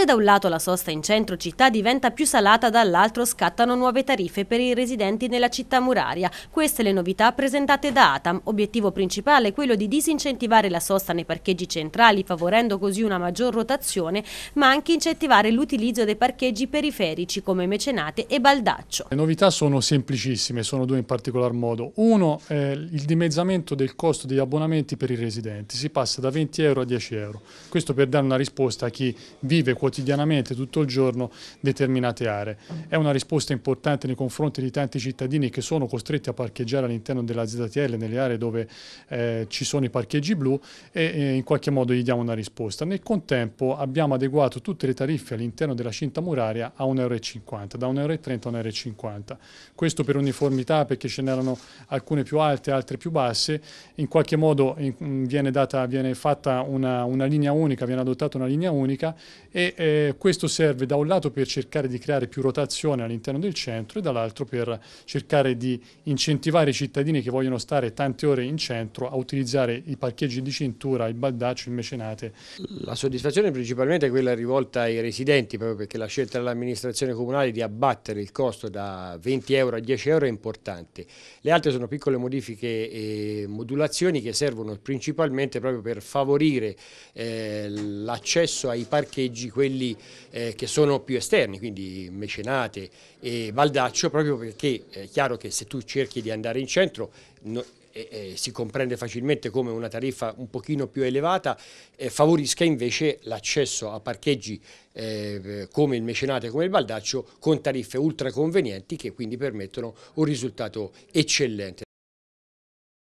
Se da un lato la sosta in centro città diventa più salata, dall'altro scattano nuove tariffe per i residenti nella città muraria. Queste le novità presentate da Atam. Obiettivo principale è quello di disincentivare la sosta nei parcheggi centrali, favorendo così una maggior rotazione, ma anche incentivare l'utilizzo dei parcheggi periferici come Mecenate e Baldaccio. Le novità sono semplicissime, sono due in particolar modo. Uno è il dimezzamento del costo degli abbonamenti per i residenti, si passa da 20 euro a 10 euro. Questo per dare una risposta a chi vive quotidianamente quotidianamente tutto il giorno determinate aree. È una risposta importante nei confronti di tanti cittadini che sono costretti a parcheggiare all'interno della ZTL nelle aree dove eh, ci sono i parcheggi blu e eh, in qualche modo gli diamo una risposta. Nel contempo abbiamo adeguato tutte le tariffe all'interno della cinta muraria a 1,50 euro, da 1,30 euro a 1,50 euro. Questo per uniformità perché ce n'erano alcune più alte, altre più basse, in qualche modo in, viene, data, viene fatta una, una linea unica, viene adottata una linea unica e eh, questo serve da un lato per cercare di creare più rotazione all'interno del centro e dall'altro per cercare di incentivare i cittadini che vogliono stare tante ore in centro a utilizzare i parcheggi di cintura, il baldaccio, il mecenate. La soddisfazione principalmente è quella rivolta ai residenti proprio perché la scelta dell'amministrazione comunale di abbattere il costo da 20 euro a 10 euro è importante. Le altre sono piccole modifiche e modulazioni che servono principalmente proprio per favorire eh, l'accesso ai parcheggi, quelli quelli eh, che sono più esterni, quindi Mecenate e Valdaccio, proprio perché è eh, chiaro che se tu cerchi di andare in centro no, e, eh, e eh, si comprende facilmente come una tariffa un pochino più elevata eh, favorisca invece l'accesso a parcheggi eh, come il mecenate e come il baldaccio con tariffe ultra convenienti che quindi permettono un risultato eccellente.